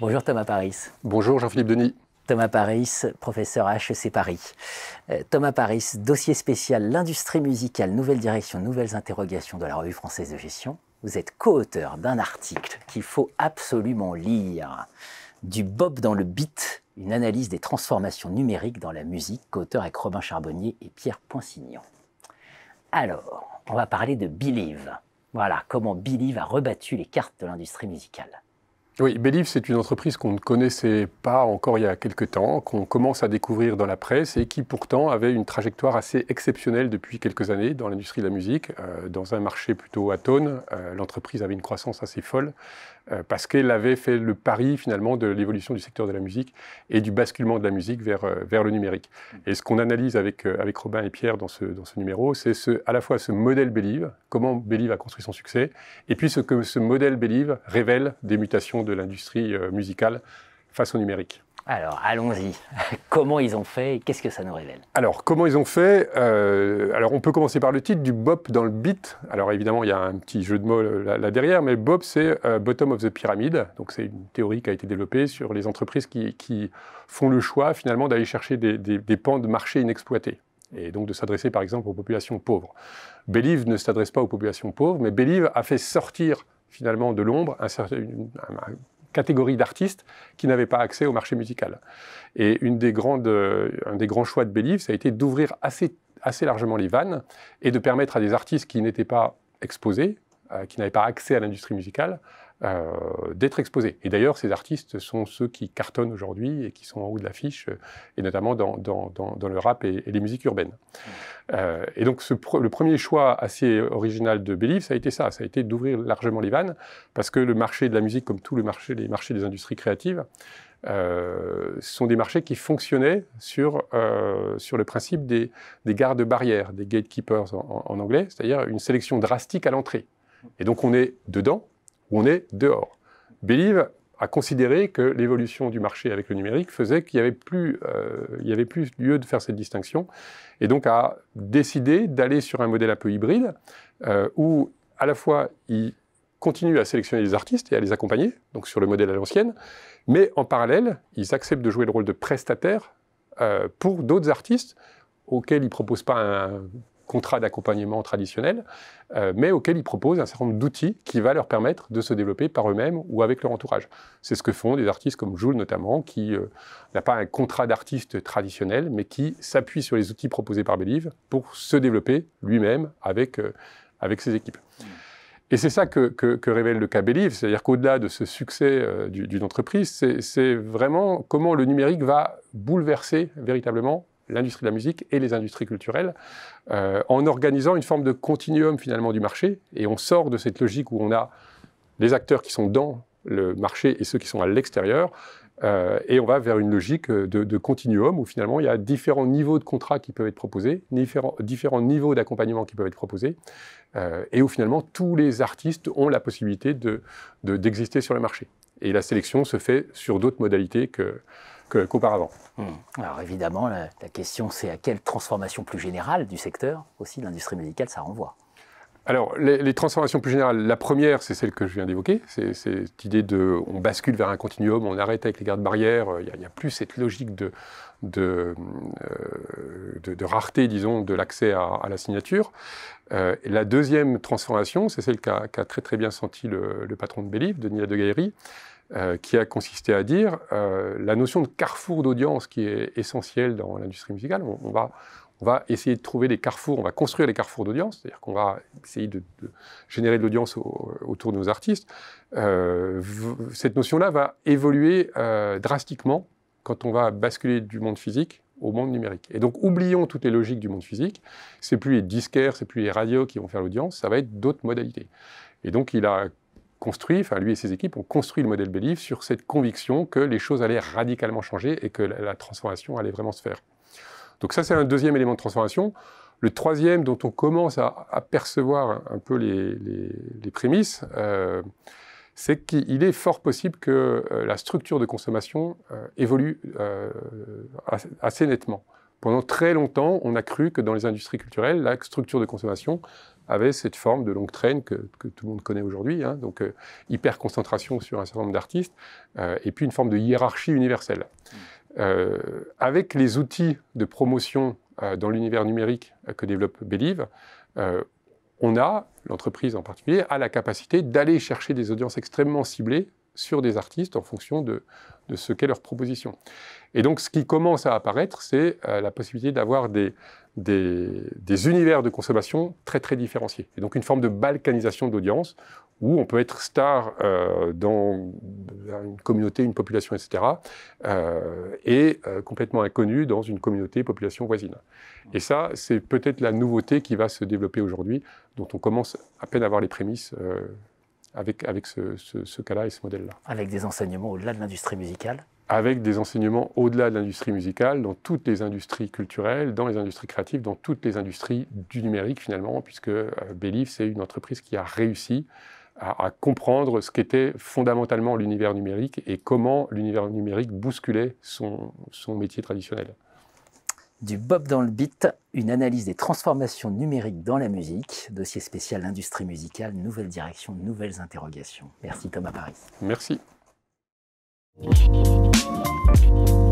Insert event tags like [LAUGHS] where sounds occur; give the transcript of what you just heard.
Bonjour Thomas Paris. Bonjour Jean-Philippe Denis. Thomas Paris, professeur à HEC Paris. Euh, Thomas Paris, dossier spécial, l'industrie musicale, nouvelle direction, nouvelles interrogations de la revue française de gestion vous êtes co-auteur d'un article qu'il faut absolument lire. Du Bob dans le beat, une analyse des transformations numériques dans la musique, co-auteur avec Robin Charbonnier et Pierre Poinsignon. Alors, on va parler de Believe. Voilà comment Believe a rebattu les cartes de l'industrie musicale. Oui, Believe, c'est une entreprise qu'on ne connaissait pas encore il y a quelques temps, qu'on commence à découvrir dans la presse et qui pourtant avait une trajectoire assez exceptionnelle depuis quelques années dans l'industrie de la musique. Euh, dans un marché plutôt atone, euh, l'entreprise avait une croissance assez folle. Euh, parce qu'elle avait fait le pari finalement de l'évolution du secteur de la musique et du basculement de la musique vers, euh, vers le numérique. Et ce qu'on analyse avec, euh, avec Robin et Pierre dans ce, dans ce numéro, c'est ce, à la fois ce modèle Believe, comment Believe a construit son succès, et puis ce que ce modèle Believe révèle des mutations de l'industrie musicale face au numérique. Alors, allons-y. [LAUGHS] comment ils ont fait et qu'est-ce que ça nous révèle Alors, comment ils ont fait euh, Alors, on peut commencer par le titre du bop dans le beat. Alors, évidemment, il y a un petit jeu de mots euh, là, derrière, mais bop, c'est euh, bottom of the pyramid. Donc, c'est une théorie qui a été développée sur les entreprises qui, font le choix, finalement, d'aller chercher des, pans de marché inexploités et donc de s'adresser par exemple aux populations pauvres. Believe ne s'adresse pas aux populations pauvres, mais Believe a fait sortir finalement de l'ombre un, certain catégorie d'artistes qui n'avaient pas accès au marché musical. Et une des euh, un des grands choix de Believe, ça a été d'ouvrir assez, assez largement les vannes et de permettre à des artistes qui n'étaient pas exposés, euh, qui n'avaient pas accès à l'industrie musicale, euh, d'être exposés. Et d'ailleurs, ces artistes sont ceux qui cartonnent aujourd'hui et qui sont en haut de l'affiche, euh, et notamment dans, le rap et, les musiques urbaines. Euh, et donc, le premier choix assez original de Believe, ça a été ça, ça a été d'ouvrir largement les vannes, parce que le marché de la musique, comme tous le marché, les marchés des industries créatives, euh, sont des marchés qui fonctionnaient sur, sur le principe des, des gardes-barrières, des gatekeepers en anglais, c'est-à-dire une sélection drastique à l'entrée. Et donc on est dedans, on est dehors. Believe a considéré que l'évolution du marché avec le numérique faisait qu'il n'y avait, plus, euh, avait lieu de faire cette distinction, et donc a décidé d'aller sur un modèle un peu hybride, euh, où à la fois il continue à sélectionner les artistes et à les accompagner, donc sur le modèle à l'ancienne, mais en parallèle, ils acceptent de jouer le rôle de prestataire euh, pour d'autres artistes auxquels ils ne proposent pas un, contrat d'accompagnement traditionnel, euh, mais auquel ils proposent un certain nombre d'outils qui va leur permettre de se développer par eux-mêmes ou avec leur entourage. C'est ce que font des artistes comme Jules notamment, qui euh, n'a pas un contrat d'artiste traditionnel, mais qui s'appuie sur les outils proposés par Belive pour se développer lui-même avec, euh, avec ses équipes. Mm. Et c'est ça que, que, révèle le cas Belive, c'est-à-dire qu'au-delà de ce succès d'une entreprise, c'est vraiment comment le numérique va bouleverser véritablement l'industrie de la musique et les industries culturelles, euh, en organisant une forme de continuum finalement du marché. Et on sort de cette logique où on a les acteurs qui sont dans le marché et ceux qui sont à l'extérieur. Euh, et on va vers une logique de, continuum où finalement il y a différents niveaux de contrats qui peuvent être proposés, différents, différents niveaux d'accompagnement qui peuvent être proposés, euh, et où finalement tous les artistes ont la possibilité d'exister de, d'exister sur le marché. Et la sélection se fait sur d'autres modalités que, qu'auparavant. Hmm. Alors évidemment, la, question c'est à quelle transformation plus générale du secteur aussi de l'industrie médicale ça renvoie alors, les, transformations plus générales, la première, c'est celle que je viens d'évoquer, c'est cette idée de, on bascule vers un continuum, on arrête avec les gardes barrières, il n'y a, plus cette logique euh, de, rareté, disons, de l'accès à, la signature. Euh, la deuxième transformation, c'est celle qu'a très très bien senti le, patron de Belive, Denis de euh, qui a consisté à dire euh, la notion de carrefour d'audience qui est essentielle dans l'industrie musicale. On, va, on, va, essayer de trouver des carrefours, on va construire les carrefours d'audience, c'est-à-dire qu'on va essayer de, générer de l'audience autour de nos artistes. Euh, cette notion-là va évoluer drastiquement quand on va basculer du monde physique au monde numérique. Et donc oublions toutes les logiques du monde physique, c'est plus les disquaires, c'est plus les radios qui vont faire l'audience, ça va être d'autres modalités. Et donc il a construit, enfin lui et ses équipes ont construit le modèle belief sur cette conviction que les choses allaient radicalement changer et que la, transformation allait vraiment se faire. Donc ça, c'est un deuxième élément de transformation. Le troisième, dont on commence à, apercevoir percevoir un peu les, prémices, euh, c'est qu'il est fort possible que euh, la structure de consommation euh, évolue assez nettement. Pendant très longtemps, on a cru que dans les industries culturelles, la structure de consommation avait cette forme de longue traîne que, tout le monde connaît aujourd'hui, hein. donc euh, hyper concentration sur un certain nombre d'artistes, euh, et puis une forme de hiérarchie universelle. Mm. Euh, avec les outils de promotion dans l'univers numérique que développe Believe, on a, l'entreprise en particulier, a la capacité d'aller chercher des audiences extrêmement ciblées sur des artistes en fonction de ce qu'est leur proposition. Et donc, ce qui commence à apparaître, c'est la possibilité d'avoir des, des, univers de consommation très très différenciés. Et donc une forme de balkanisation d'audience où on peut être star euh, dans une communauté, une population, etc. et euh, euh, complètement inconnu dans une communauté, population voisine. Et ça, c'est peut-être la nouveauté qui va se développer aujourd'hui, dont on commence à peine à avoir les prémices avec, avec ce cas-là et ce modèle-là. Avec des enseignements au-delà de l'industrie musicale avec des enseignements au-delà de l'industrie musicale, dans toutes les industries culturelles, dans les industries créatives, dans toutes les industries du numérique finalement, puisque euh, Believe, c'est une entreprise qui a réussi à, comprendre ce qu'était fondamentalement l'univers numérique et comment l'univers numérique bousculait son, son métier traditionnel. Du Bob dans le beat, une analyse des transformations numériques dans la musique, dossier spécial industrie musicale, nouvelle direction, nouvelles interrogations. Merci Thomas Paris. Merci. you.